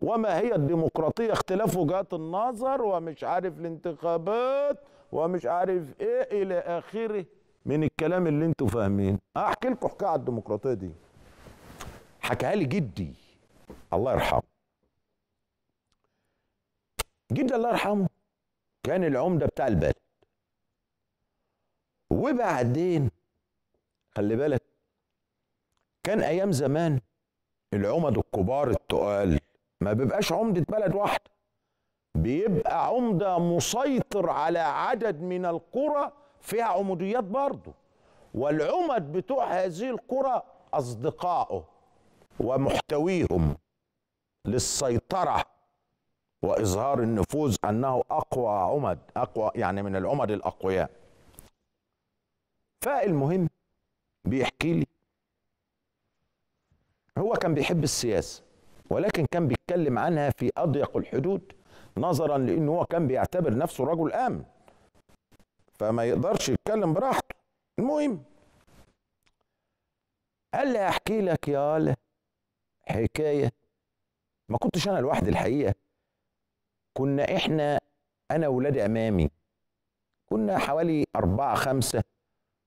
وما هي الديمقراطية اختلاف وجهات النظر ومش عارف الانتخابات ومش عارف ايه الى اخره من الكلام اللي انتوا فاهمين احكي لكم حكايه على الديمقراطيه دي حكاها لي جدي الله يرحمه جدي الله يرحمه كان العمده بتاع البلد وبعدين خلي بالك كان ايام زمان العمد الكبار التقال ما بيبقاش عمدة بلد واحدة بيبقى عمدة مسيطر على عدد من القرى فيها عموديات برضه والعمد بتوع هذه القرى أصدقائه ومحتويهم للسيطرة وإظهار النفوذ أنه أقوى عمد أقوى يعني من العمد الأقوياء فالمهم بيحكي لي هو كان بيحب السياسه ولكن كان بيتكلم عنها في أضيق الحدود نظرا لأنه هو كان بيعتبر نفسه رجل أمن فما يقدرش يتكلم براحته المهم قال لي أحكي لك يا حكاية ما كنتش أنا لوحدي الحقيقة كنا إحنا أنا وولاد أمامي كنا حوالي أربعة خمسة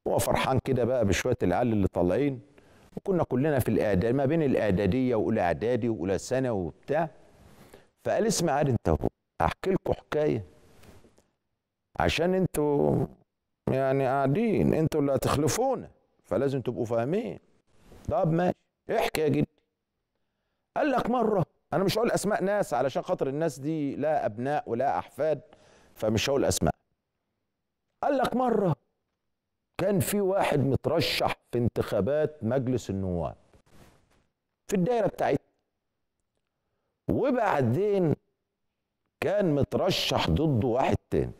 هو فرحان كده بقى بشوية العيال اللي طالعين وكنا كلنا في الاعداد ما بين الاعداديه واولى اعدادي واولى ثانوي وبتاع فقال اسمع عاد انت احكي لكم حكايه عشان انتوا يعني قاعدين انتوا اللي هتخلفونا فلازم تبقوا فاهمين طب ماشي احكي يا جدي قال لك مره انا مش هقول اسماء ناس علشان خاطر الناس دي لا ابناء ولا احفاد فمش هقول اسماء قال لك مره كان في واحد مترشح في انتخابات مجلس النواب في الدايره بتاعتنا وبعدين كان مترشح ضده واحد تاني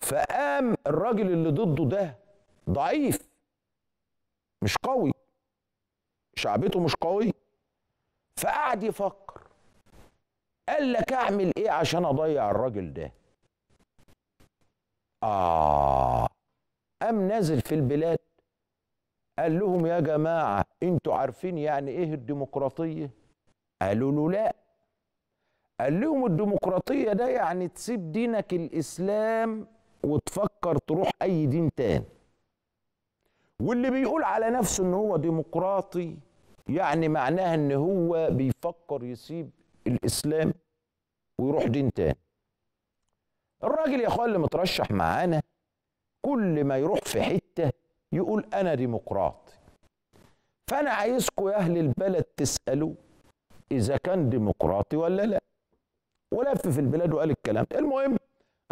فقام الراجل اللي ضده ده ضعيف مش قوي شعبيته مش قوي فقعد يفكر قال لك اعمل ايه عشان اضيع الراجل ده اه قام نازل في البلاد قال لهم يا جماعة انتوا عارفين يعني ايه الديمقراطية قالوا له لا قال لهم الديمقراطية ده يعني تسيب دينك الإسلام وتفكر تروح أي دين تاني واللي بيقول على نفسه ان هو ديمقراطي يعني معناها ان هو بيفكر يسيب الاسلام ويروح دين تاني الراجل يا اخوان اللي مترشح معانا كل ما يروح في حته يقول انا ديمقراطي فانا عايزكم يا اهل البلد تسالوا اذا كان ديمقراطي ولا لا ولف في البلاد وقال الكلام المهم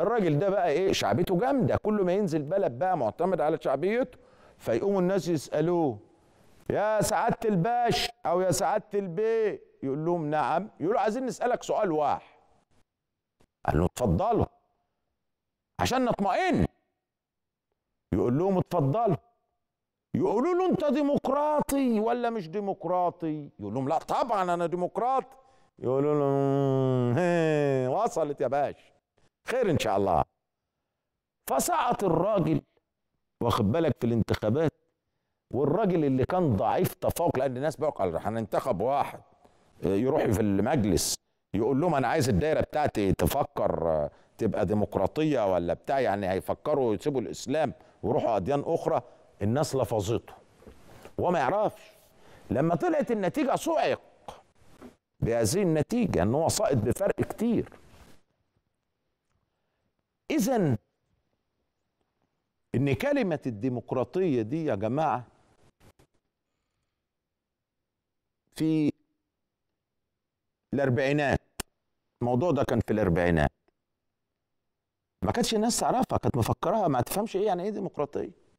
الراجل ده بقى ايه شعبيته جامده كل ما ينزل بلد بقى معتمد على شعبيته فيقوموا الناس يسالوه يا سعاده الباشا او يا سعاده البي يقول لهم نعم يقولوا عايزين نسالك سؤال واحد قال له اتفضلوا عشان نطمئن يقول لهم اتفضلوا يقولوا له انت ديمقراطي ولا مش ديمقراطي يقول لهم لا طبعا انا ديمقراطي يقولوا له وصلت يا باشا خير ان شاء الله فسقط الراجل واخد بالك في الانتخابات والراجل اللي كان ضعيف تفوق لان الناس بقى قال هننتخب واحد آه، يروح في المجلس يقول لهم انا عايز الدايره بتاعتي تفكر آه، تبقى ديمقراطيه ولا بتاع يعني هيفكروا يسيبوا الاسلام ويروحوا اديان اخرى الناس لفظته وما يعرفش لما طلعت النتيجه صعق بهذه النتيجه ان هو صائد بفرق كتير اذا ان كلمه الديمقراطيه دي يا جماعه في الاربعينات الموضوع ده كان في الاربعينات ما كانتش الناس تعرفها كانت مفكراها ما تفهمش ايه يعني ايه ديمقراطيه